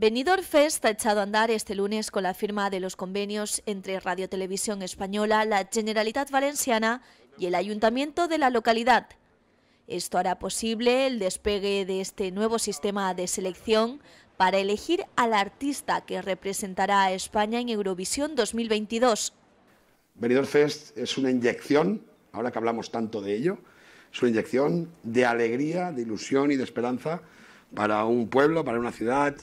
Benidorm Fest ha echado a andar este lunes con la firma de los convenios entre Radio Televisión Española, la Generalitat Valenciana y el Ayuntamiento de la localidad. Esto hará posible el despegue de este nuevo sistema de selección para elegir al artista que representará a España en Eurovisión 2022. Benidorm Fest es una inyección, ahora que hablamos tanto de ello, es una inyección de alegría, de ilusión y de esperanza para un pueblo, para una ciudad,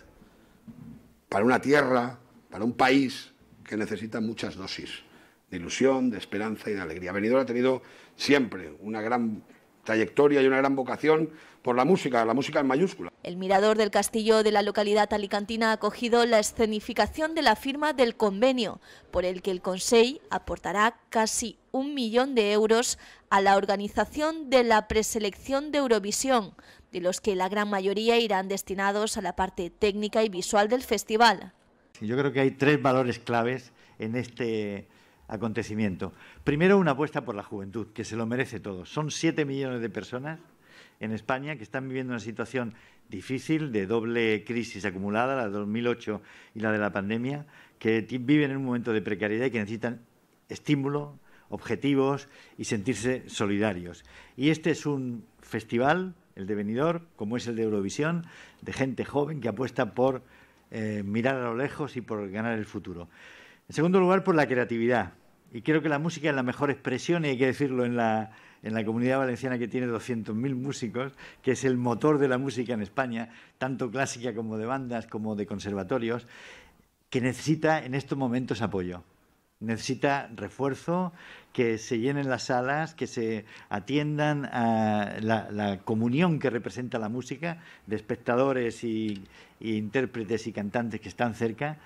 para una tierra, para un país que necesita muchas dosis de ilusión, de esperanza y de alegría. Benidorm ha tenido siempre una gran trayectoria y una gran vocación por la música, la música en mayúscula. El mirador del castillo de la localidad alicantina ha acogido la escenificación de la firma del convenio, por el que el Consejo aportará casi un millón de euros a la organización de la preselección de Eurovisión, de los que la gran mayoría irán destinados a la parte técnica y visual del festival. Yo creo que hay tres valores claves en este acontecimiento. Primero, una apuesta por la juventud, que se lo merece todo. Son siete millones de personas en España que están viviendo una situación difícil de doble crisis acumulada, la de 2008 y la de la pandemia, que viven en un momento de precariedad y que necesitan estímulo, objetivos y sentirse solidarios. Y este es un festival, el de Benidorm, como es el de Eurovisión, de gente joven que apuesta por eh, mirar a lo lejos y por ganar el futuro. En segundo lugar, por la creatividad. Y creo que la música es la mejor expresión, y hay que decirlo en la, comunidad valenciana que tiene 200.000 músicos, que es el motor de la música en España, tanto clásica como de bandas, como de conservatorios, que necesita en estos momentos apoyo. Necesita refuerzo, que se llenen las salas, que se atiendan a la, comunión que representa la música de espectadores y, y intérpretes y cantantes que están cerca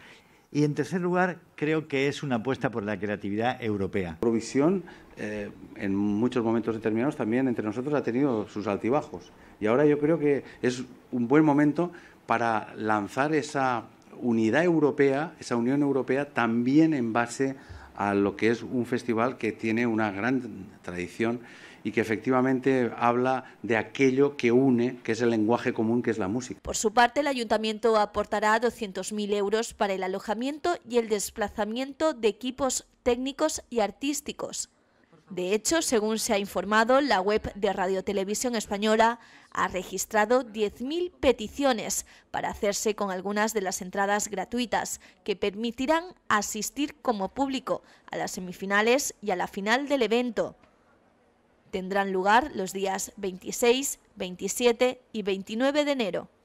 y en tercer lugar, creo que es una apuesta por la creatividad europea. Provisión, eh, en muchos momentos determinados, también entre nosotros ha tenido sus altibajos. Y ahora yo creo que es un buen momento para lanzar esa unidad europea, esa Unión Europea, también en base a a lo que es un festival que tiene una gran tradición y que efectivamente habla de aquello que une, que es el lenguaje común, que es la música. Por su parte, el ayuntamiento aportará 200.000 euros para el alojamiento y el desplazamiento de equipos técnicos y artísticos. De hecho, según se ha informado, la web de Radio Televisión Española ha registrado 10.000 peticiones para hacerse con algunas de las entradas gratuitas que permitirán asistir como público a las semifinales y a la final del evento. Tendrán lugar los días 26, 27 y 29 de enero.